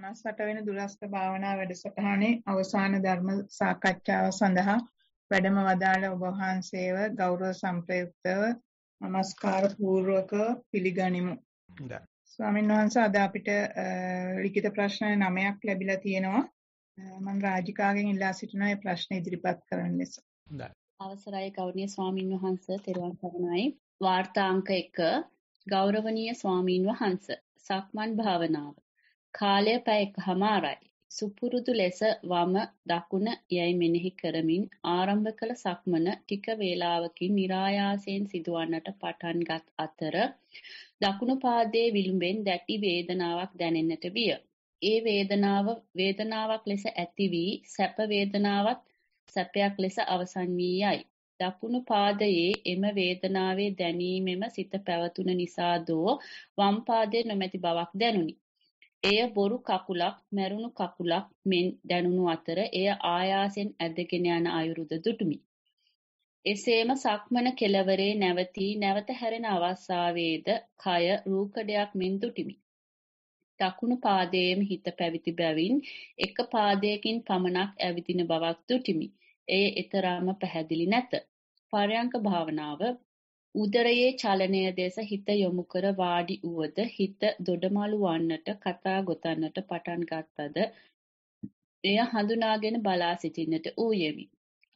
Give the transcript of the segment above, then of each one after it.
58 වෙනි දුරස්ත භාවනා වැඩසටහනේ අවසාන ධර්ම සාකච්ඡාව සඳහා වැඩම වදාළ ඔබ වහන්සේව ගෞරව සම්ප්‍රයුක්තව নমස්කාර පූර්වක පිළිගනිමු. ස්වාමීන් වහන්සේ අද අපිට ලිඛිත ප්‍රශ්න 9ක් ලැබිලා තියෙනවා. මම රාජිකාගෙන් ඉල්ලා සිටිනවා මේ ප්‍රශ්න ඉදිරිපත් කරන්න නිසා. අවසරයි ගෞරවනීය ස්වාමින් වහන්සේ තෙරුවන් සරණයි. වාර්තාංක 1 ගෞරවනීය ස්වාමින් වහන්සේ සක්මන් භාවනාව කාලය පැය එකහමාරයි. සුපුරුදු ලෙස වම දකුණ යැයි මෙනෙහි කරමින් ආරම්භ කළ සක්මන ටික වේලාවකින් નિરાයාසයෙන් සිදුවන්නට පටන්ගත් අතර දකුණු පාදයේ විලුඹෙන් දැටි වේදනාවක් දැනෙන්නට විය. ඒ වේදනාව වේදනාවක් ලෙස ඇති වී සැප වේදනාවක් සැපයක් ලෙස අවසන් වී යයි. දකුණු පාදයේ එම වේදනාවේ දැනීමෙම සිත පැවතුන නිසා දෝ වම් පාදයේ නොමැති බවක් දැනුනි. එය බොරු කකුලක් මැරුණු කකුලක් මෙන් දැනුණු අතර එය ආයාසෙන් ඇදගෙන යන අයුරුද දුටුමි. එසේම සක්මන කෙළවරේ නැවතී නැවත හැරෙන අවස්ථාවේද කය රූකඩයක් මෙන් දුටිමි. දකුණු පාදයේම හිත පැවිති බැවින් එක පාදයකින් පමණක් ඇවිදින බවක් දුටිමි. එය ඊතරම්ම පැහැදිලි නැත. පරයන්ක භාවනාව උදරයේ චලනය දෙස හිත යොමු කර වාඩි වුවද හිත දොඩමළු වන්නට කතා ගොතන්නට පටන් ගත්තද එය හඳුනාගෙන බලා සිටින්නට ඌයෙමි.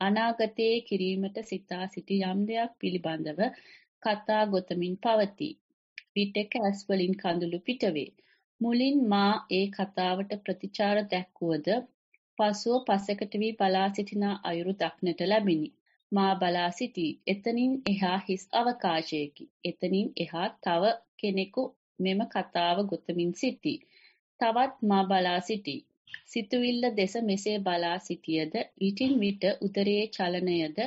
අනාගතයේ කිරීමට සිතා සිටි යම් දෙයක් පිළිබඳව කතා ගොතමින් පවතී. විටක ඇස්වලින් කඳුළු පිටවේ. මුලින් මා ඒ කතාවට ප්‍රතිචාර දැක්වුවද පසුව පසෙකට වී බලා සිටින අයුරු දක්නට ලැබිනි. මා බලා සිටී. එතනින් එහා හිස් අවකාශයකි. එතනින් එහා තව කෙනෙකු මෙම කතාව ගොතමින් සිටී. තවත් මා බලා සිටී. සිතුවිල්ල දෙස මෙසේ බලා සිටියද විටින් විට උදරයේ චලනයද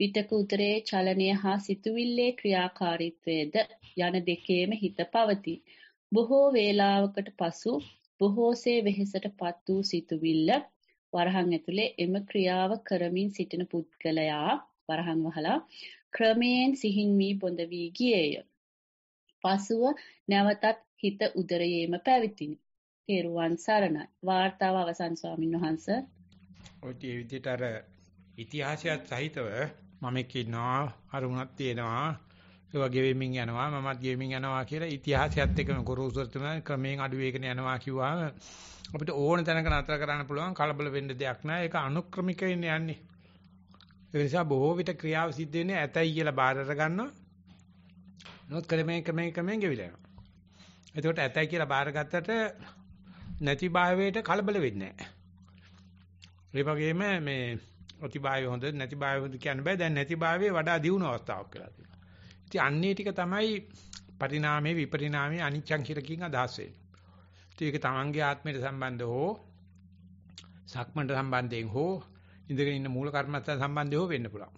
විතක උදරයේ චලනය හා සිතුවිල්ලේ ක්‍රියාකාරීත්වයද යන දෙකේම හිත පවතී. බොහෝ වේලාවකට පසු බොහෝසේ වෙහෙසටපත් වූ සිතුවිල්ල වරහන් ඇතුලේ එම ක්‍රියාව කරමින් සිටින පුද්ගලයා වරහන් වහලා ක්‍රමයෙන් සිහින් වී බොඳ වී ගියේය. පසුව නැවතත් හිත උදරයේම පැවිතිනි. තේරුවන් සරණයි. වාර්තාව අවසන් ස්වාමින් වහන්සේ. ඔය tie විදිහට අර ඉතිහාසයත් සහිතව මම කියනවා අරුණක් තියෙනවා. ඒවා ගෙවෙමින් යනවා මමත් ගෙවෙමින් යනවා කියලා ඉතිහාසයත් එක්කම ගොරෝසුර තමයි ක්‍රමයෙන් අඩු වේගෙන යනවා කිව්වම අපිට ඕන තැනක නතර කරන්න පුළුවන් කලබල වෙන්න දෙයක් නැහැ. ඒක අනුක්‍රමිකව යන්නේ. ඒ නිසා බොහෝ විට ක්‍රියාව සිද්ධ වෙන්නේ ඇතයි කියලා බාරට ගන්නවා. නමුත් ක්‍රමයෙන් ක්‍රමයෙන් ක්‍රමයෙන් ගෙවිලා යනවා. එතකොට ඇතයි කියලා බාරගත්තට නැති භාවයට කලබල වෙන්නේ නැහැ. ඒ වගේම මේ අතිභාවය හොඳ නැති භාවය හොඳ කියන්න බෑ. දැන් නැති භාවයේ වඩා දියුණු අවස්ථාවක් කියලා තියෙනවා. ඉතින් අන්නේ ටික තමයි පරිණාමයේ විපරිණාමයේ අනිච්ඡන් කියලා අදහස් වෙන්නේ. ඒක තමන්ගේ ආත්මයට සම්බන්ධ හෝ සක්මන්ට සම්බන්ධයෙන් හෝ ඉඳගෙන ඉන්න මූල කර්මත්තා සම්බන්ධය හෝ වෙන්න පුළුවන්.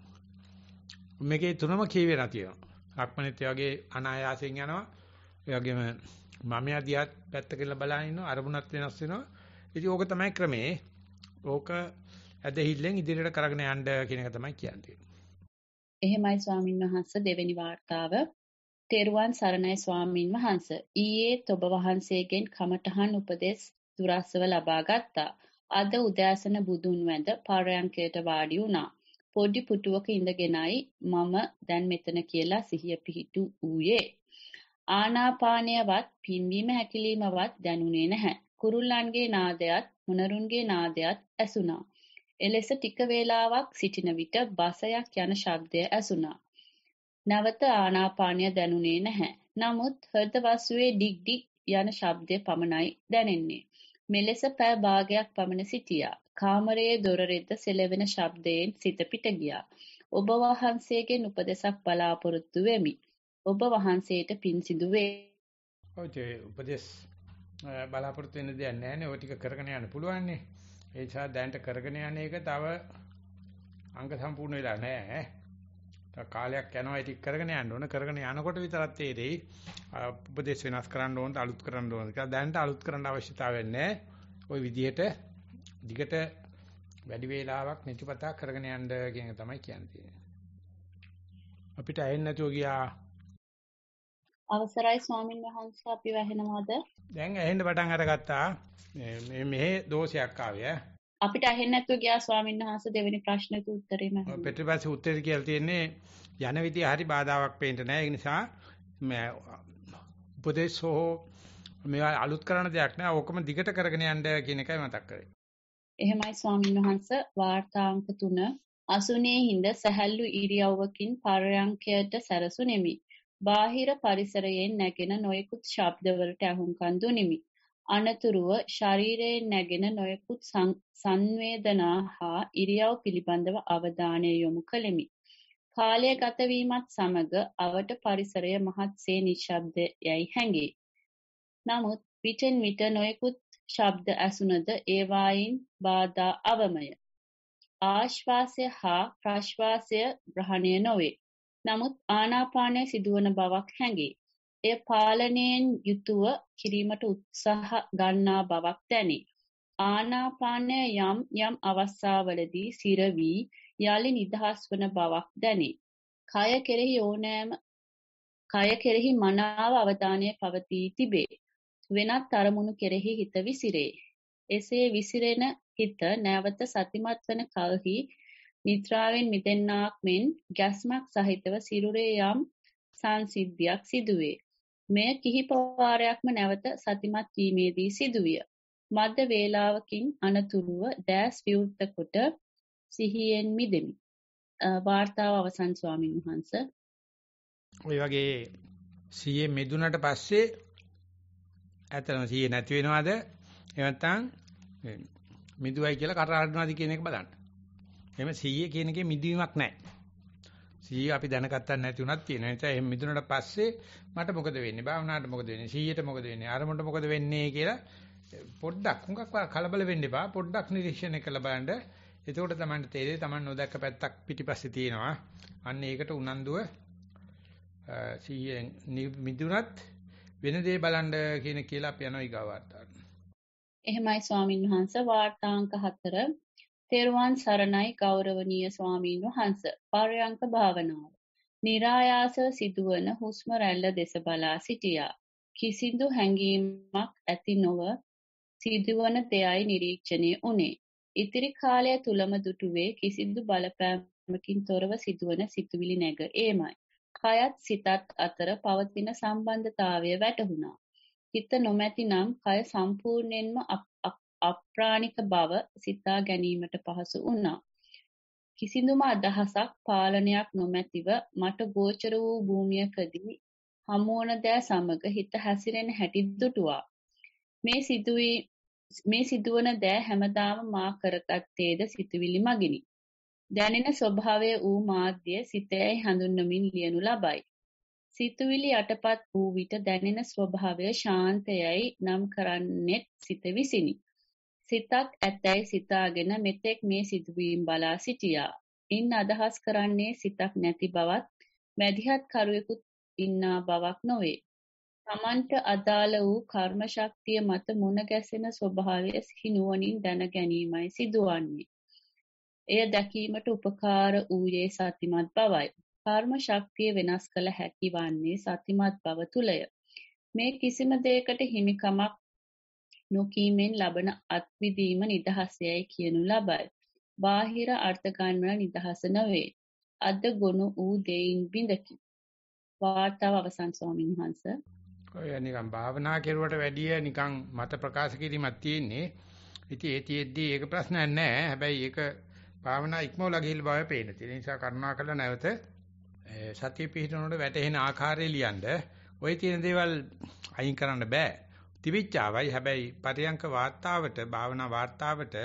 මේකේ තුනම කියවෙලා තියෙනවා. අක්මනිත් වගේ අනායාසයෙන් යනවා. ඒ වගේම මමයා දිහාත් පැත්තකින් බලන ඉන්නවා අරමුණක් වෙනස් වෙනවා. ඉතින් ඕක තමයි ක්‍රමේ. ඕක ඇදහිල්ලෙන් ඉදිරියට කරගෙන යන්න කියන එක තමයි කියන්නේ. එහෙමයි ස්වාමින් වහන්සේ දෙවෙනි වார்த்தාව තෙරුවන් සරණයි ස්වාමින් වහන්සේ ඊයේ ඔබ වහන්සේගෙන් කමඨහන් උපදෙස් දුරස්සව ලබා ගත්තා. අද උදෑසන බුදුන් වැඳ පාරයන්කයට වාඩි වුණා. පොඩි පුටුවක ඉඳගෙනයි මම දැන් මෙතන කියලා සිහිය පිහිටු ඌයේ. ආනාපානයවත් පිම්වීම හැකිලීමවත් දැනුනේ නැහැ. කුරුල්ලන්ගේ නාදයත් මුණරුන්ගේ නාදයත් ඇසුණා. එලෙස ටික වේලාවක් සිටින විට බසයක් යන ශබ්දය ඇසුණා. නැවත ආනාපානය දැනුනේ නැහැ. නමුත් හෘද වස්තුවේ ඩිග් ඩිග් යන ශබ්දය පමණයි දැනෙන්නේ. මෙලෙස පැය භාගයක් පමණ සිටියා. කාමරයේ දොර රෙද්ද සෙලවෙන ශබ්දයෙන් සිත පිට ගියා. ඔබ වහන්සේගෙන් උපදේශක් බලාපොරොත්තු වෙමි. ඔබ වහන්සේට පින් සිදු වේ. ඔය උපදේශ බලාපොරොත්තු වෙන දෙයක් නැහැ නේ. ඔය ටික කරගෙන යන්න පුළුවන් නේ. ඒ නිසා දැනට කරගෙන යන එක තව අංග සම්පූර්ණ වෙලා නැහැ. කාලයක් යනවා ඒ ටික කරගෙන යන්න ඕන කරගෙන යනකොට විතරක් තේරෙයි උපදේශ වෙනස් කරන්න ඕනද අලුත් කරන්න ඕනද කියලා දැනට අලුත් කරන්න අවශ්‍යතාවයක් නැහැ ওই විදිහට දිගට වැඩි වේලාවක් නිතිපතා කරගෙන යන්න කියන එක තමයි කියන්නේ. අපිට ඇහෙන්නේ නැතුව ගියා. අවසරයි ස්වාමීන් වහන්සේ අපි වැහෙනවද? දැන් ඇහෙන්න පටන් අරගත්තා. මේ මෙහෙ දෝෂයක් ආවේ ඈ. අපිට ඇහෙන්නේ නැතුව ගියා ස්වාමීන් වහන්සේ දෙවෙනි ප්‍රශ්නෙට උත්තරේම. පිටිපස්සේ උත්තරේ කියලා තියෙන්නේ යන විදිය හරි බාධාවක් පේන්න නැහැ. ඒ නිසා උපදේශෝ මේවා අලුත් කරන දෙයක් නෑ. ඕකම දිගට කරගෙන යන්න කියන එකයි මතක් කරේ. එහෙමයි ස්වාමීන් වහන්ස වාර්තාංක 3 අසුනේ හිඳ සැහැල්ලු ඉරියව්වකින් පරයන්කයට සැරසුනිමි. බාහිර පරිසරයෙන් නැගෙන නොයෙකුත් ශබ්දවලට අහුම්කන් දුනිමි. අනතුරුව ශරීරයෙන් නැගෙන නොයෙකුත් සංවේදනා හා ඉරියව් පිළිබඳව අවධානය යොමු කළෙමි. කාලය ගත වීමත් සමග අවට පරිසරය මහත්සේ නිශ්ශබ්ද යයි හැඟේ. නමුත් විටෙන් විට නොයෙකුත් ශබ්ද ඇසුනද ඒවායින් බාධා අවමය. ආශ්වාසය හා ප්‍රශ්වාසය ග්‍රහණය නොවේ. නමුත් ආනාපානය සිදුවන බවක් හැඟේ. එය පාලනයෙන් යුතුව කිරීමට උත්සාහ ගන්නා බවක් දැනේ. ආනාපානය යම් යම් අවස්ථාවලදී සිර වී යලි නිදහස් වන බවක් දැනේ. කය කෙරෙහි ඕනෑම කය කෙරෙහි මනාව අවධානය පවතී තිබේ. වෙනත් අරමුණු කෙරෙහි හිත විසිරේ. එසේ විසිරෙන හිත නැවත සතිමත් වන කල්හි නිද්‍රාවෙන් මිදෙන්නාක් මෙන් ගැස්මක් සහිතව සිරුරේ යම් සංසිද්ධියක් සිදුවේ. මෙය කිහිප වාරයක්ම නැවත සතිමත් වීමේදී සිදුවිය. මද වේලාවකින් අනතුරුව දැස් විවෘත කොට සිහියෙන් මිදෙමි. වාර්තාව අවසන් ස්වාමින් වහන්සේ. ඔය වගේ සිහියේ මෙදුනට පස්සේ ඇත්තටම සීයේ නැති වෙනවද? එහෙම නැත්නම් මිදුවයි කියලා කරාඩනවාද කියන එක බලන්න. එහෙම සීයේ කියන එකේ මිදීමක් නැහැ. සීයේ අපි දැනගත්තා නැති උනත් තියෙන නිසා එහෙම මිදුණට පස්සේ මට මොකද වෙන්නේ? භාවනාවට මොකද වෙන්නේ? සීයට මොකද වෙන්නේ? අරමුණට මොකද වෙන්නේ කියලා පොඩ්ඩක් හුඟක් කලබල වෙන්න එපා. පොඩ්ඩක් නිරීක්ෂණය කළ බලන්න. එතකොට තමයි තේරෙන්නේ Taman නොදැක්ක පැත්තක් පිටිපස්සේ තියෙනවා. අන්න ඒකට උනන්දුව සීයෙන් මිදුණත් වෙන දේ බලන්න කියන කියලා අපි යනවා ඊගා වාර්තාවට. එහෙමයි ස්වාමින් වහන්සේ වාර්තාංක 4 තෙරුවන් සරණයි ගෞරවනීය ස්වාමින් වහන්සේ. පාරයන්ක භාවනාව. નિરાයාස සිදුවන හුස්ම රැල්ල දෙස බලා සිටියා. කිසිදු හැඟීමක් ඇති නොව සිදුවන දෙයයි නිරීක්ෂණය උනේ. ඉතිරි කාලය තුලම දුටුවේ කිසිදු බලපෑමකින් තොරව සිදුවන සිතුවිලි නැග ඒමයි. කයත් සිතත් අතර පවතින සම්බන්ධතාවය වැටහුණා. හිත නොමැතිනම් කය සම්පූර්ණයෙන්ම අප්‍රාණික බව සිතා ගැනීමට පහසු වුණා. කිසිඳුම අදහසක් පාලනයක් නොමැතිව මට ගෝචර වූ භූමියකදී හමුවන දෑ සමග හිත හැසිරෙන හැටි දුටුවා. මේ සිදුවේ මේ සිදුවන දෑ හැමදාම මා කරගත්තේද සිතුවිලි මගිනි. දැනෙන ස්වභාවය වූ මාධ්‍ය සිතයයි හඳුන්වමින් ලියනු ලබයි. සිතුවිලි යටපත් වූ විට දැනෙන ස්වභාවය ශාන්තයයි නම් කරන්නෙත් සිත විසිනි. සිතක් ඇතැයි සිතාගෙන මෙතෙක් මේ සිදුවීම් බලා සිටියා. ඉන් අදහස් කරන්නේ සිතක් නැති බවත් මැදිහත් කරුවෙකුත් ඉන්නා බවක් නොවේ. තමන්ට අදාළ වූ කර්ම ශක්තිය මත මුණ ගැසෙන ස්වභාවය හිනුවණින් දැන ගැනීමයි සිදුවන්නේ. එය දැකීමට උපකාර වූයේ සතිමත් බවයි. කර්ම ශක්තිය වෙනස් කළ හැකි වන්නේ සතිමත් බව තුලය. මේ කිසිම දෙයකට හිමිකමක් නොකීමෙන් ලබන අත්විදීම නිදහසයයි කියනු ලබයි. බාහිර අර්ථ ගන්වන නිදහස නොවේ. අද ගොනු වූ දෙයින් බිඳකි. වාර්තාව අවසන් ස්වාමීන් වහන්ස. ඔය නිකන් භාවනා කෙරුවට වැඩිය නිකන් මත ප්‍රකාශ කිරීමක් තියෙන්නේ. ඉතින් ඒ තියෙද්දි ඒක ප්‍රශ්නයක් නෑ. හැබැයි ඒක භාවනා ඉක්මවලා ගිහිල් බව පේන තියෙන නිසා කරුණා කළා නැවත සතිය පිහිටනකොට වැටෙන ආකාරය ලියනද ওই තියෙන දේවල් අයින් කරන්න බෑ තිවිච්චාවයි හැබැයි පරියංක වාතාවට භාවනා වාතාවට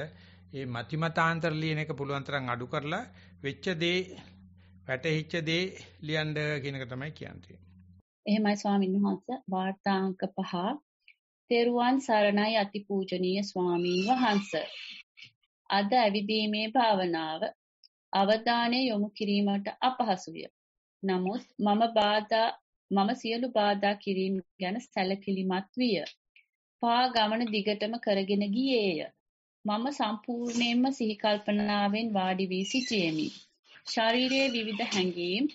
මේ මතිමතාන්තර ලියන එක පුළුවන් තරම් අඩු කරලා වෙච්ච දේ වැටහිච්ච දේ ලියන්න කියන එක තමයි කියන්නේ එහෙමයි ස්වාමීන් වහන්සේ වාර්තාංක පහ තෙරුවන් සරණයි අතිපූජනීය ස්වාමීන් වහන්සේ අද ඇවිදීමේ භාවනාව අවධානය යොමු කිරීමට අපහසුය. නමුත් මම බාධා මම සියලු බාධා කිරීම ගැන සැලකිලිමත් විය. පා ගමන දිගටම කරගෙන ගියේය. මම සම්පූර්ණයෙන්ම සිහි කල්පනාවෙන් වාඩි වී සිටියෙමි. ශාරීරියේ විවිධ හැඟීම්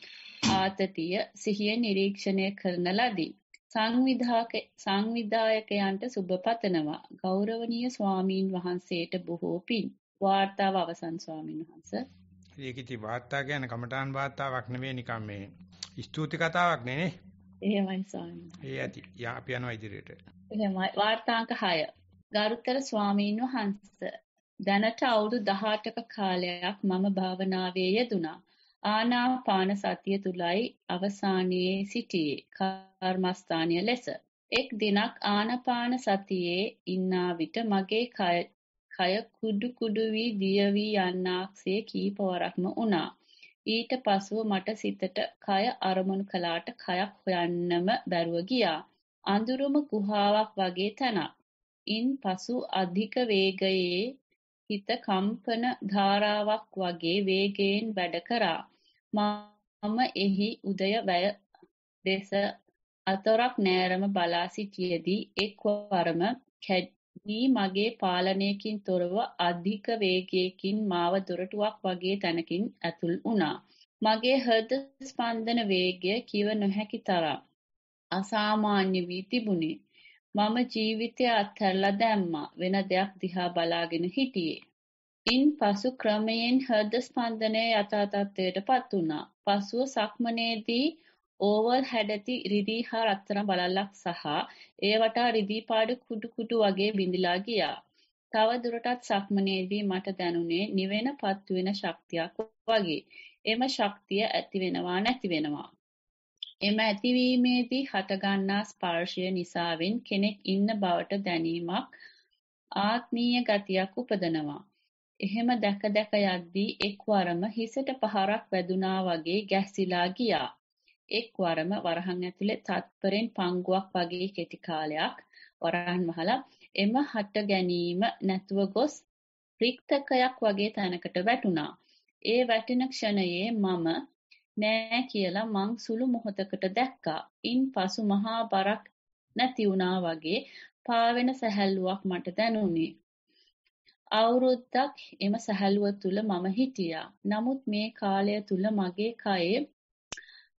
ආතතිය සිහිය නිරීක්ෂණය කරන ලදී. සංවිධායක සංවිධායකයන්ට සුබ පතනවා ගෞරවනීය ස්වාමීන් වහන්සේට බොහෝ පින් වාර්තාව අවසන් ස්වාමීන් වහන්සේ. ඒක ඉති වාර්තා කියන්නේ කමඨාන් වාර්තාවක් නෙවෙයි නිකන් මේ ස්තුති කතාවක් නෙනේ. එහෙමයි ස්වාමීන් වහන්සේ. ඒ ඇති. යා අපි යනවා ඉදිරියට. එහෙමයි වාර්තාංක 6. ගරුතර ස්වාමීන් වහන්සේ දැනට අවුරුදු 18ක කාලයක් මම භාවනාවේ යෙදුණා. ආනාපාන සතිය තුලයි අවසානයේ සිටියේ කර්මස්ථානීය ලෙස එක් දිනක් ආනාපාන සතියේ ඉන්නා විට මගේ කය කුඩු කුඩු වී දිය වී යන්නාක්සේ කීප වරක්ම වුණා. ඊට පසුව මට සිතට කය අරමුණු කළාට කයක් හොයන්නම බැරුව ගියා. අඳුරුම ගුහාවක් වගේ තැනක්. ඉන් පසු අධික වේගයේ හිත කම්පන ධාරාවක් වගේ වේගයෙන් වැඩ කරා. මම එහි උදය වැය දෙස අතරක් නෑරම බලා සිටියේදී එක්වරම මේ මගේ පාලනයකින් තොරව අධික වේගයකින් මාව දොරටුවක් වගේ තැනකින් ඇතුල් වුණා. මගේ හෘද ස්පන්දන වේගය කිව නොහැකි තරම් අසාමාන්‍ය වී තිබුණේ. මම ජීවිතය අත්හැරලා දැම්මා. වෙන දෙයක් දිහා බලාගෙන හිටියේ. ඉන්පසු ක්‍රමයෙන් හෘද ස්පන්දනය යථා තත්ත්වයටපත් වුණා. පසුව සක්මනේදී ඕවර් හැඩ ඇති රිදී හා රත්තරන් බලල්ලක් සහ ඒ වටා රිදී පාඩු කුඩු කුඩු වගේ බිඳිලා ගියා. තව දුරටත් සක්මනේදී මට දැනුනේ නිවෙන පත් වෙන ශක්තියක් වගේ. එම ශක්තිය ඇති වෙනවා නැති වෙනවා. එම ඇතිවීමේදී හටගන්නා ස්පර්ශය නිසාවෙන් කෙනෙක් ඉන්න බවට දැනීමක් ආත්මීය ගතියක් උපදනවා. එහෙම දැක දැක යද්දී එක්වරම හිසට පහරක් වැදුනා වගේ ගැසිලා ගියා. එක්වරම වරහන් ඇතුලේ තත්පරෙන් පංගුවක් වගේ කෙටි කාලයක් වරහන් වහලා එම හට ගැනීම නැතුව ගොස් රික්තකයක් වගේ තැනකට වැටුණා. ඒ වැටෙන ක්ෂණයේ මම නෑ කියලා මං සුළු මොහොතකට දැක්කා. ඉන්පසු මහා බරක් නැති වුණා වගේ පාවෙන සැහැල්ලුවක් මට දැනුනේ. අවුරුද්දක් එම සැහැල්ලුව තුල මම හිටියා. නමුත් මේ කාලය තුල මගේ කයේ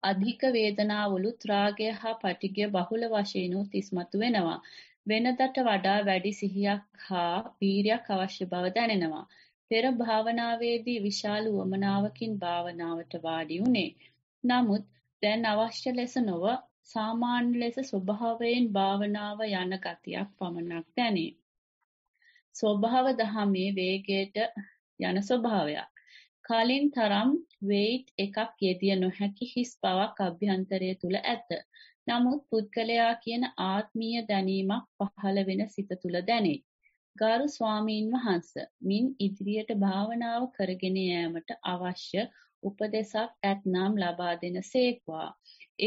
අධික වේදනාවලුත් රාගය හා පටිගය බහුල වශයෙන් තිස්මතු වෙනවා. වෙනදට වඩා වැඩි සිහියක් හා වීරියක් අවශ්‍ය බව දැනෙනවා. පෙර භාවනාවේදී විශාල වමනාවකින් භාවනාවට වාඩි උනේ. නමුත් දැන් අවශ්‍ය ලෙස නොව සාමාන්‍ය ලෙස ස්වභාවයෙන් භාවනාව යන ගතියක් පමණක් දැනේ. ස්වභාව දහමේ වේගයට යන ස්වභාවයක්. කලින් තරම් වේට් එකක් යෙදිය නොහැකි හිස් බවක් අභ්‍යන්තරය තුල ඇත. නමුත් පුද්ගලයා කියන ආත්මීය දැනීමක් පහළ වෙන සිත තුල දැනේ. ගරු ස්වාමීන් වහන්ස මින් ඉදිරියට භාවනාව කරගෙන යාමට අවශ්‍ය උපදේශක් ඇතනම් ලබා දෙනසේක්වා.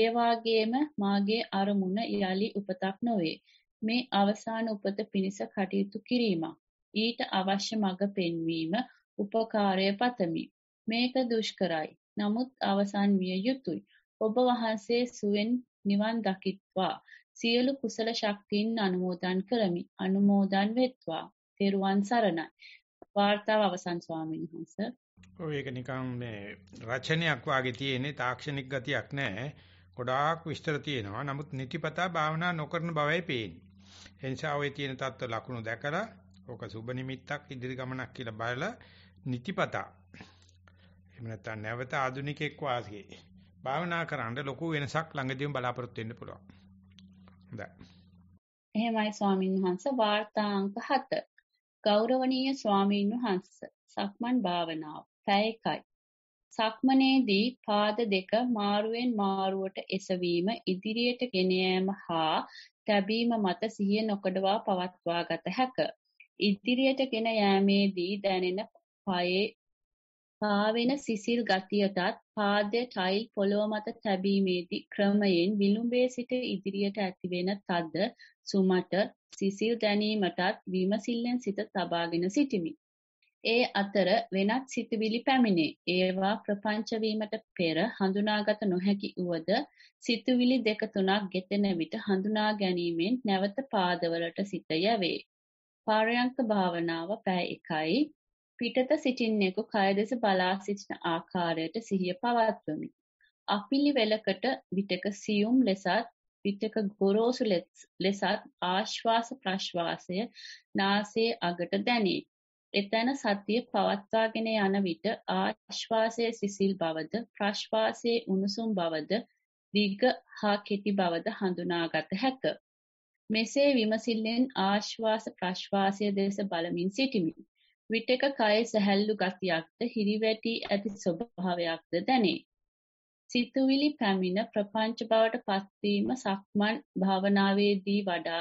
ඒ වාගේම මාගේ අරමුණ යලි උපතක් නොවේ. මේ අවසාන උපත පිණිස කටයුතු කිරීමක්. ඊට අවශ්‍ය මඟ පෙන්වීම උපකාරය පතමි. මේක දුෂ්කරයි. නමුත් අවසන් විය යුතුය. ඔබ වහන්සේ සුවෙන් නිවන් දකිත්වා. සියලු කුසල ශක්තියින් අනුමෝදන් කරමි. අනුමෝදන් වෙත්වා. තෙරුවන් සරණයි. වාර්තාව අවසන් ස්වාමීන් වහන්සේ. ඔය ඒක නිකන් මේ රචනයක් වාගේ තියෙන්නේ තාක්ෂණික ගතියක් නැහැ. ගොඩාක් විස්තර තියෙනවා. නමුත් නිතිපතා භාවනා නොකරන බවයි පේන්නේ. එනිසා ඔය තියෙන தত্ত্ব ලකුණු දැකලා ඕක සුබ නිමිත්තක් ඉදිරි ගමනක් කියලා බලලා නිතිපතා එහෙම නැත්නම් නැවත ආධුනිකෙක් වාසියේ භාවනා කරන්න ලොකු වෙනසක් ළඟදීම බලාපොරොත්තු වෙන්න පුළුවන්. හොඳයි. එහෙමයි ස්වාමින් වහන්සේ වාර්තා අංක 7. ගෞරවනීය ස්වාමින් වහන්සේ සක්මන් භාවනාව පැය 1යි. සක්මනේදී පාද දෙක මාරුවෙන් මාරුවට එසවීම ඉදිරියට ගෙන යාම හා තැබීම මත සිහිය නොකඩවා පවත්වා ගත හැක. ඉදිරියට ගෙන යාමේදී දැනෙන පයේ පාවෙන සිසිල් ගතියටත් පාදය ටයිල් පොළොව මත තැබීමේදී ක්‍රමයෙන් විලුඹේ සිට ඉදිරියට ඇතිවෙන තද සුමට සිසිල් දැනීමටත් විමසිල්ලෙන් සිත තබාගෙන සිටිමි. ඒ අතර වෙනත් සිතුවිලි පැමිණේ. ඒවා ප්‍රපංච වීමට පෙර හඳුනාගත නොහැකි උවද සිතුවිලි දෙක තුනක් ගෙතෙන විට හඳුනා ගැනීමෙන් නැවත පාදවලට සිත යවේ. පාරයන්ක භාවනාව පැය 1යි පිටත සිටින්නෙකු කය දෙස බලා සිටින ආකාරයට සිහිය පවත්වමි. අපිලිවෙලකට විටක සියුම් ලෙසත් විටක ගොරෝසු ලෙසත් ආශ්වාස ප්‍රශ්වාසය නාසයේ අගට දැනේ. එතන සතිය පවත්වාගෙන යන විට ආශ්වාසයේ සිසිල් බවද ප්‍රශ්වාසයේ උණුසුම් බවද දිග හා කෙටි බවද හඳුනාගත හැක. මෙසේ විමසිල්ලෙන් ආශ්වාස ප්‍රශ්වාසය දෙස බලමින් සිටිමි. විටක කය සැහැල්ලු ගතියක්ද හිරිවැටි ඇති ස්වභාවයක්ද දැනේ. සිතුවිලි පැමිණ ප්‍රපංච බවට පත්වීම සක්මන් භාවනාවේදී වඩා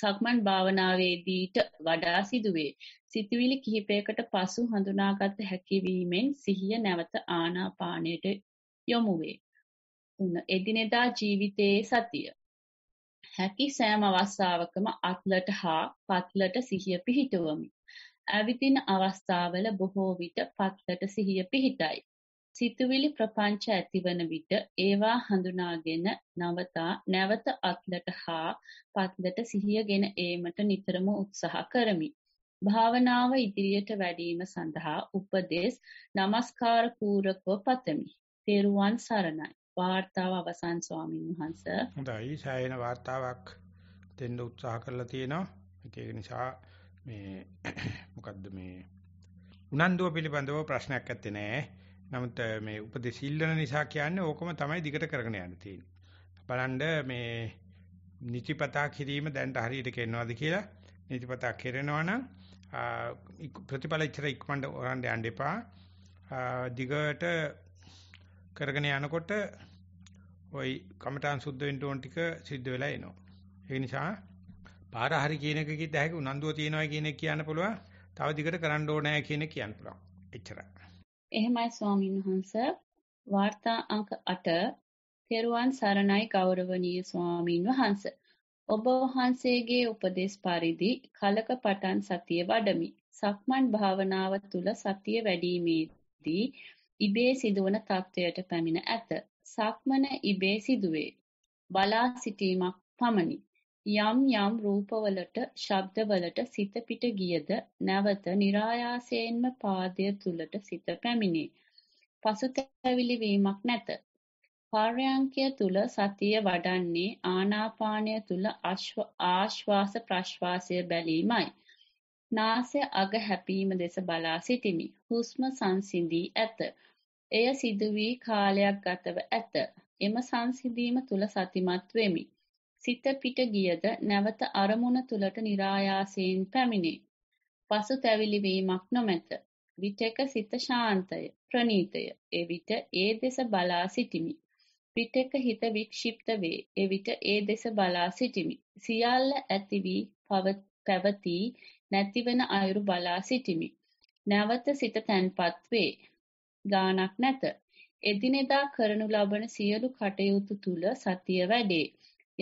සක්මන් භාවනාවේදීට වඩා සිදුවේ. සිතුවිලි කිහිපයකට පසු හඳුනාගත හැකි වීමෙන් සිහිය නැවත ආනාපානයට යොමු වේ. තුන එදිනෙදා ජීවිතයේ සතිය. හැකි සෑම අවස්ථාවකම අත්ලට හා පත්ලට සිහිය පිහිටුවමි. ඇවිදින අවස්ථාවල බොහෝ විට පත්ලට සිහිය පිහිටයි. සිතුවිලි ප්‍රපංච ඇතිවන විට ඒවා හඳුනාගෙන නවතා නැවත අත්ලට හා පත්ලට සිහියගෙන ඒමට නිතරම උත්සාහ කරමි. භාවනාව ඉදිරියට වැඩීම සඳහා උපදෙස් নমස්කාර පූරකව පතමි. තෙරුවන් සරණයි. වාර්තාව අවසන් ස්වාමින් වහන්සේ. හොඳයි. සෑහෙන වාර්තාවක් දෙන්න උත්සාහ කරලා තියෙනවා. ඒක නිසා මේ මොකද්ද මේ උනන්දුව පිළිබඳව ප්‍රශ්නයක් ඇත්තේ නෑ. නමුත් මේ උපදේශ ඉල්ලන නිසා කියන්නේ ඕකම තමයි දිගට කරගෙන යන්න තියෙන්නේ. බලන්න මේ නිතිපතා කිරීම දැන්ට හරියට කරනවද කියලා නිතිපතා කරනවා නම් ප්‍රතිඵල ඉතර ඉක්මනට හොරන්න යන්න එපා. දිගට කරගෙන යනකොට ওই කමඨාන් සුද්ධ වෙන්න ඕන ටික සිද්ධ වෙලා එනවා. ඒ නිසා පාර හරි කියන එක කිව්ද හැකි උනන්දුව තියනවා කියන එක කියන්න පුළුවන්. තව දිගට කරන්න ඕනේ කියන එක කියන්න පුළුවන්. එච්චරයි. එහෙමයි ස්වාමීන් වහන්සේ. වාර්තා අංක 8 තෙරුවන් සරණයි ගෞරවනීය ස්වාමින් වහන්සේ. ඔබ වහන්සේගේ උපදේශ පරිදි කලක පටන් සතිය වඩමි. සක්මන් භාවනාව තුළ සතිය වැඩිීමේදී ඉබේ සිදුවන තත්වයට පැමිණ ඇත. සක්මන ඉබේ සිදුවේ. බලා සිටීමක් පමණි. යම් යම් රූපවලට, ශබ්දවලට සිත පිට ගියද නැවත નિરાයාසයෙන්ම පාදය තුලට සිත පැමිණේ. පසුතැවිලි වීමක් නැත. පාරයන්කය තුල සතිය වඩන්නේ ආනාපානය තුල ආශ්වාස ප්‍රශ්වාසය බැලීමයි. නාසය අග හැපීම දෙස බලා සිටිමි. හුස්ම සංසිඳී ඇත. එය සිදු වී කාලයක් ගතව ඇත. එම සංසිඳීම තුල සතිමත් වෙමි. සිත පිට ගියද නැවත අරමුණ තුලට નિરાයාසයෙන් පැමිණේ. පසු තැවිලි වීමක් නොමැත. විටක සිත ශාන්තය, ප්‍රණීතය. එවිට ඒ දෙස බලා සිටිමි. විටක හිත වික්ෂිප්ත වේ. එවිට ඒ දෙස බලා සිටිමි. සියල්ල ඇති වී පැවති නැතිවන අයුරු බලා සිටිමි. නැවත සිත තැන්පත් වේ. ගානක් නැත. එදිනෙදා කරනු ලබන සියලු කටයුතු තුල සතිය වැඩේ.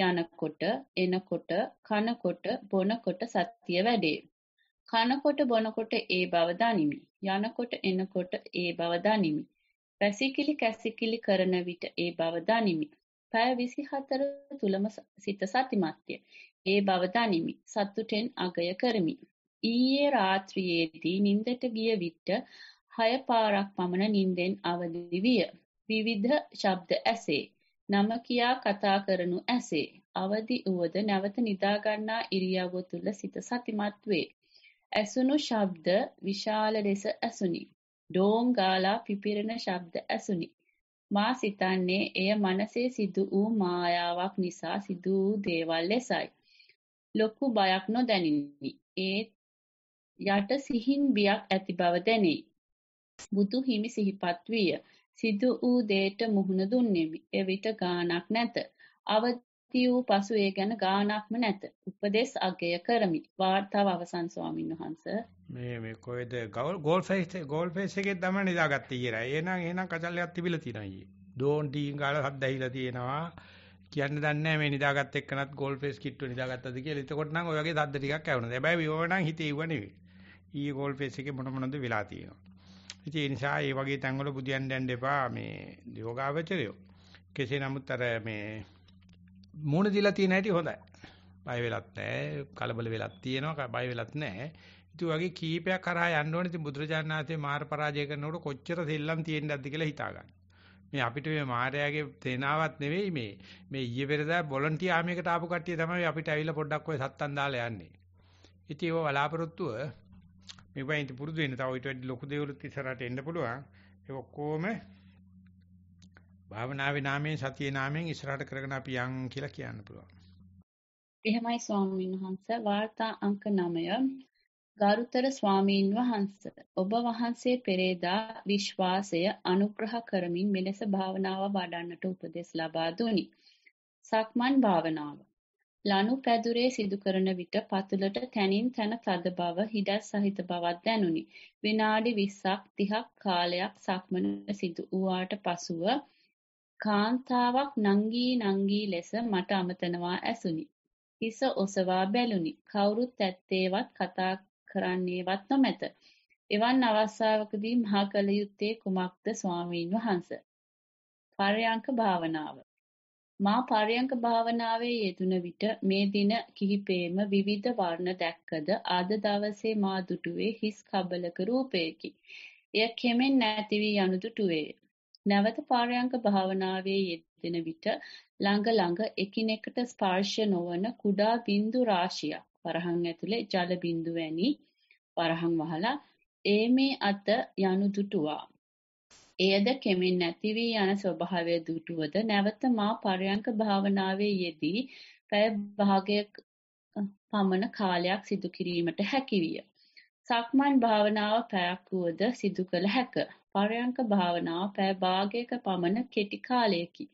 යනකොට එනකොට කනකොට බොනකොට සතිය වැඩේ. කනකොට බොනකොට ඒ බව දනිමි. යනකොට එනකොට ඒ බව දනිමි. වැසිකිලි කැසිකිලි කරන විට ඒ බව දනිමි. පැය 24 තුලම සිත සතිමත්ය. ඒ බව දනිමි. සතුටෙන් අගය කරමි. ඊයේ රාත්‍රියේදී නිින්දට ගිය විට හය පාරක් පමණ නිින්දෙන් අවදි විය. විවිධ ශබ්ද ඇසේ. නම කියා කතා කරනු ඇසේ. අවදි වුවද නැවත නිදාගන්නා ඉරියව්ව තුල සිත සතිමත් වේ. ඇසුණු ශබ්ද විශාල ලෙස ඇසුනි. ඩෝං ගාලා පිපිරෙන ශබ්ද ඇසුනි. මා සිතන්නේ එය මනසේ සිදු වූ මායාවක් නිසා සිදු වූ දේවල් ලෙසයි. ලොකු බයක් නොදැනිනි. ඒ යට සිහින් බියක් ඇති බව දැනේ. බුදු හිමි සිහිපත් විය. සිදු වූ දේට මුහුණ දුන්නෙමි. එවිට ගාණක් නැත. අවදි වූ පසු ඒ ගැන ගාණක්ම නැත. උපදේශ අගය කරමි. වාර්තාව අවසන් ස්වාමින් වහන්සේ. මේ මේ කොයිද ගෝල් ෆේස් ගෝල් ෆේස් එකේ තමයි නිදාගත්තේ කියලා. එහෙනම් එහෙනම් කචල්ලයක් තිබිලා තියෙනවා ඊයේ. ඩෝන් ඩීන් ගාලා හද්ද ඇහිලා තියෙනවා. කියන්න දන්නේ නැහැ මේ නිදාගත්ත එක්කනත් ගෝල් ෆේස් කිට්ටු නිදාගත්තද කියලා. එතකොට නම් ඔය වගේ සද්ද ටිකක් ඇහුණා. හැබැයි ඒව නම් හිතේ ඉව නෙවෙයි. ඊයේ ගෝල් ෆේස් එකේ මොන මොනද වෙලා තියෙනවා. ඒ නිසා මේ වගේ තැන්වල බුදියන් දැන්න එපා මේ යෝගාවචරයෝ. කෙසේ නමුත් අර මේ මූණ දීලා තියෙන හැටි හොඳයි. බය වෙලත් නැහැ, කලබල වෙලත් තියෙනවා, බය වෙලත් නැහැ. ඉතින් වගේ කීපයක් කරා යන්න ඕනේ. ඉතින් බුදුරජාණන්සේ මාර් පරාජය කරනකොට කොච්චර සෙල්ලම් තියෙන්නද කියලා හිතා ගන්න. මේ අපිට මේ මාර්යාගේ තේනාවක් නෙවෙයි මේ මේ ඊයේ පෙරදා වොලන්ටියර් ආමයකට ආපු කට්ටිය තමයි අපිට ඇවිල්ලා පොඩ්ඩක් ඔය සත්තන් දාලා යන්නේ. ඉතින් ඒව බලාපොරොත්තුව මේ වයින් පුරුදු වෙන තව ඊට වැඩි ලොකු දේවලුත් ඉස්සරහට එන්න පුළුවන්. ඒ ඔක්කොම භාවනාවේ නාමයෙන් සතියේ නාමයෙන් ඉස්සරහට කරගෙන අපි යන් කියලා කියන්න පුළුවන්. එහෙමයි ස්වාමීන් වහන්ස වාර්තා අංක 9 ගරුතර ස්වාමීන් වහන්ස ඔබ වහන්සේ පෙරේදා විශ්වාසය අනුග්‍රහ කරමින් මෙලෙස භාවනාව වඩන්නට උපදෙස් ලබා දුනි. සක්මන් භාවනාව ලණුපැදුරේ සිදුකරන විට පතුලට තැනින් තැන තද බව, හිඩැස් සහිත බවක් දැනුනි. විනාඩි 20ක් 30ක් කාලයක් සක්මන සිදු වූාට පසුව කාන්තාවක් නංගී නංගී ලෙස මට අමතනවා ඇසුනි. හිස ඔසවා බැලුනි. කවුරුත් ඇත්තේවත් කතා කරන්නේවත් නොමැත. එවන් අවස්ථාවකදී මහා කල යුත්තේ කුමක්ද ස්වාමීන් වහන්ස? පරයන්ක භාවනාව. මා පර්යංක භාවනාවේ යෙදුන විට මේ දින කිහිපෙම විවිධ වර්ණ දැක්කද අද දවසේ මා දුටුවේ හිස් කබලක රූපයකි. එය කෙමෙන් නැති වී යනු දුටුවේ. නැවත පාරයන්ක භාවනාවේ යෙදෙන විට ළඟ ළඟ එකිනෙකට ස්පර්ශ නොවන කුඩා බිඳු රාශියක් වරහන් ඇතුලේ ජල බිඳු වැනි වරහන් වහලා ඒ මේ අත යනු දුටුවා. එයද කෙමෙන් නැති වී යන ස්වභාවය දුටුවද නැවත මා පරයන්ක භාවනාවේ යෙදී පැය භාගයක පමණ කාලයක් සිදු කිරීමට හැකිවිය. සක්මන් භාවනාව පැයක් වුවද සිදු කළ හැක. පරයන්ක භාවනාව පැය භාගයක පමණ කෙටි කාලයකි.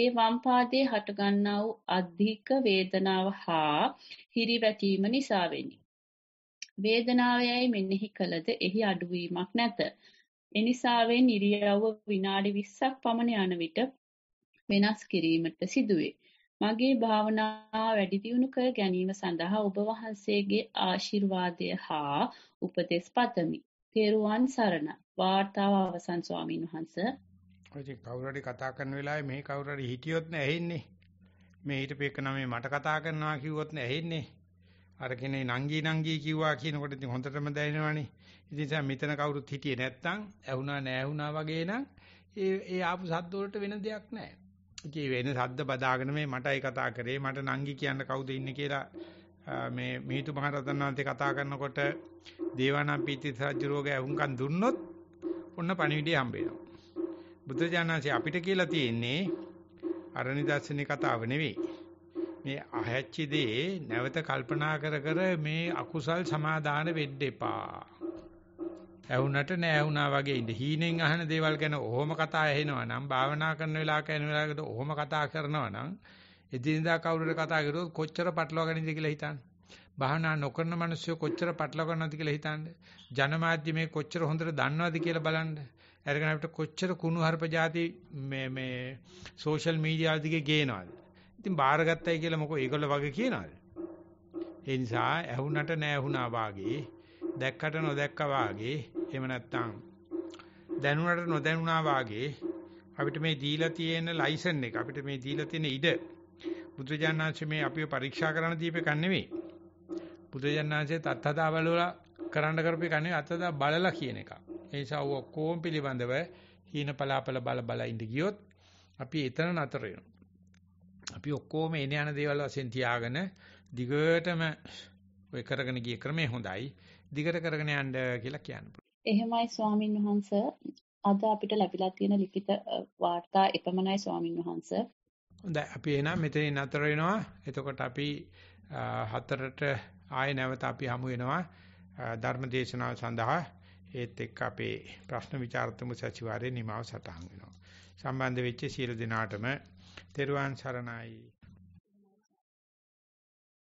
ඒ වම් පාදයේ හටගන්නා වූ අධික වේදනාව හා හිරිවැටීම නිසාවෙනි. වේදනාව යයි මෙනෙහි කළද එහි අඩුවීමක් නැත. එනිසාවෙන් ඉරියව්ව විනාඩි 20ක් පමණ යන විට වෙනස් කිරීමට සිදුවේ. මගේ භාවනා වැඩි දියුණු කර ගැනීම සඳහා ඔබ වහන්සේගේ ආශිර්වාදය හා උපදෙස් පතමි. තෙරුවන් සරණ. වාර්තාව අවසන් ස්වාමින් වහන්සේ. ඔය කවුරුරි කතා කරන වෙලාවේ මේ කවුරුරි හිටියොත් නෑ ඇහෙන්නේ. මේ හිටපේක නම මට කතා කරනවා කිව්වොත් නෑ ඇහෙන්නේ. අර කෙනේ නංගී නංගී කිව්වා කියනකොට ඉතින් හොඳටම දැනෙනවනේ. ඉතින් සම මෙතන කවුරුත් හිටියේ නැත්තම් ඇහුණා නෑ ඇහුණා වගේ නම් ඒ ඒ ආපු සද්ද වලට වෙන දෙයක් නෑ. ඉතින් වෙන සද්ද බදාගෙන මේ මටයි කතා කරේ මට නංගී කියන්න කවුද ඉන්නේ කියලා මේ මිහිඳු මහ රහතන් වහන්සේ කතා කරනකොට දේවානම් පීති සජ්ජ රෝගය වුන්කන් දුන්නොත් ඔන්න පණිවිඩය හම්බ වෙනවා. බුදුජානන්සේ අපිට කියලා තියෙන්නේ අරණිදස්සනේ කතාව නෙවෙයි. මේ අහැච්චි දේ නැවත කල්පනා කර කර මේ අකුසල් සමාදාන වෙන්න එපා. ඇහුනට නෑ වුණා වගේ ඉඳ හීනෙන් අහන දේවල් ගැන ඔහොම කතා ඇහෙනවා නම් භාවනා කරන වෙලාවක යන වෙලාවකට ඔහොම කතා කරනවා නම් එදිනදා කවුරුර කතා කරුවොත් කොච්චර පටලවා ගනින්ද කියලා හිතන්න. භාවනා නොකරන මිනිස්සු කොච්චර පටලවා ගන්නවද කියලා හිතන්න. ජනමාධ්‍යමේ කොච්චර හොඳට දන්නවද කියලා බලන්න. අරගෙන අපිට කොච්චර කුණු හර්ප જાති මේ මේ සෝෂල් මීඩියා දිගේ ගේනවද? ඉතින් බාරගත්තයි කියලා මොකෝ ඒගොල්ලෝ වගේ කියනවාද? ඒ නිසා ඇහුණට නැහැ වාගේ, දැක්කට නොදැක්කා වාගේ, එහෙම නැත්නම් දැනුණට නොදැනුණා වාගේ අපිට මේ දීලා තියෙන ලයිසන් එක අපිට මේ දීලා තියෙන ඉඩ බුදුජානනාංශ මේ අපිව පරීක්ෂා කරන්න දීප එකක් නෙවෙයි. බුදුජානනාංශේ තත්හදා බලලා කරන්න කරපු එක නෙවෙයි අත්හදා බලලා කියන එක. ඒ නිසා ඔක්කොම පිළිබඳව හීන පලාපල බල බල ඉඳ ගියොත් අපි එතන නතර වෙනවා. අපි ඔක්කොම එන යන දේවල් වශයෙන් තියාගෙන දිගටම ඔය කරගෙන ගිය ක්‍රමය හොඳයි. දිගට කරගෙන යන්න කියලා කියන්න පුළුවන්. එහෙමයි ස්වාමින් වහන්සේ අද අපිට ලැබිලා තියෙන ලිඛිත වාර්තා එපමණයි ස්වාමින් වහන්සේ. හොඳයි අපි එහෙනම් මෙතනින් නතර වෙනවා. එතකොට අපි හතරට ආයෙ නැවත අපි හමු වෙනවා ධර්ම දේශනාව සඳහා. ඒත් එක්ක අපේ ප්‍රශ්න විචාරතුමු සචිවාරයේ නිමාව සටහන් වෙනවා. සම්බන්ධ වෙච්ච සියලු දෙනාටම තෙරුවන් සරණයි